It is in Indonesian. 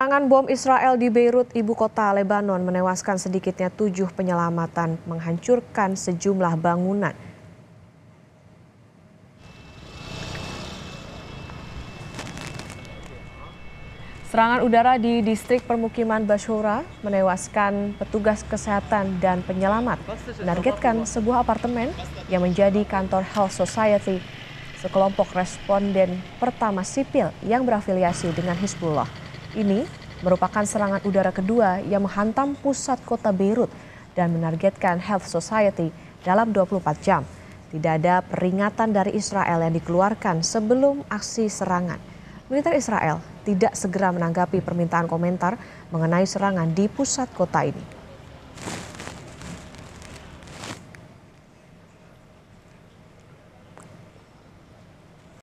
Serangan bom Israel di Beirut, ibu kota Lebanon, menewaskan sedikitnya tujuh penyelamatan, menghancurkan sejumlah bangunan. Serangan udara di distrik permukiman Bashura menewaskan petugas kesehatan dan penyelamat, menargetkan sebuah apartemen yang menjadi kantor Health Society, sekelompok responden pertama sipil yang berafiliasi dengan Hizbullah. Ini merupakan serangan udara kedua yang menghantam pusat kota Beirut dan menargetkan Health Society dalam 24 jam. Tidak ada peringatan dari Israel yang dikeluarkan sebelum aksi serangan. Militer Israel tidak segera menanggapi permintaan komentar mengenai serangan di pusat kota ini.